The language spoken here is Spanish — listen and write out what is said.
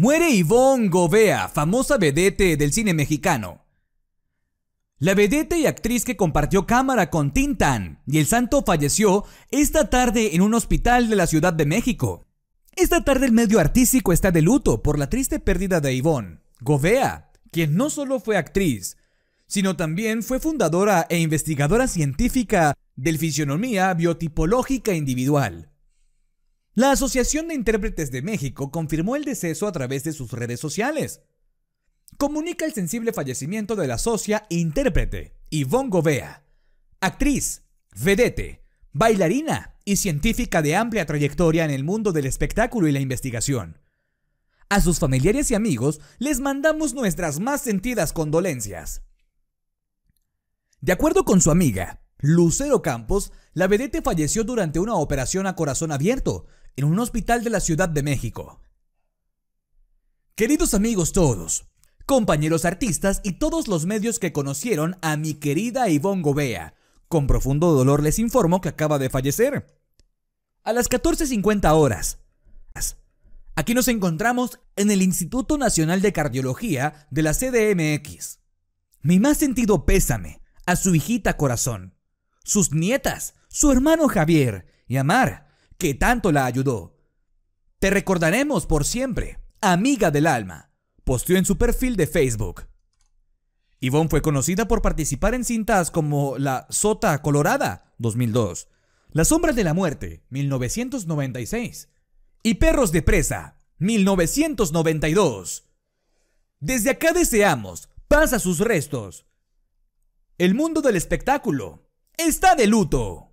Muere Ivonne Govea, famosa vedete del cine mexicano. La vedete y actriz que compartió cámara con Tintan y el santo falleció esta tarde en un hospital de la Ciudad de México. Esta tarde el medio artístico está de luto por la triste pérdida de Ivonne Govea, quien no solo fue actriz, sino también fue fundadora e investigadora científica del fisionomía biotipológica individual. La Asociación de Intérpretes de México confirmó el deceso a través de sus redes sociales. Comunica el sensible fallecimiento de la socia e intérprete Yvonne Govea, actriz, vedete, bailarina y científica de amplia trayectoria en el mundo del espectáculo y la investigación. A sus familiares y amigos les mandamos nuestras más sentidas condolencias. De acuerdo con su amiga, Lucero Campos, la vedete falleció durante una operación a corazón abierto en un hospital de la Ciudad de México. Queridos amigos todos, compañeros artistas y todos los medios que conocieron a mi querida Ivonne Gobea, con profundo dolor les informo que acaba de fallecer. A las 14.50 horas. Aquí nos encontramos en el Instituto Nacional de Cardiología de la CDMX. Mi más sentido pésame a su hijita corazón, sus nietas, su hermano Javier y Amar, que tanto la ayudó. Te recordaremos por siempre, amiga del alma, posteó en su perfil de Facebook. Yvonne fue conocida por participar en cintas como La Sota Colorada, 2002, La Sombra de la Muerte, 1996, y Perros de Presa, 1992. Desde acá deseamos paz a sus restos. El mundo del espectáculo está de luto.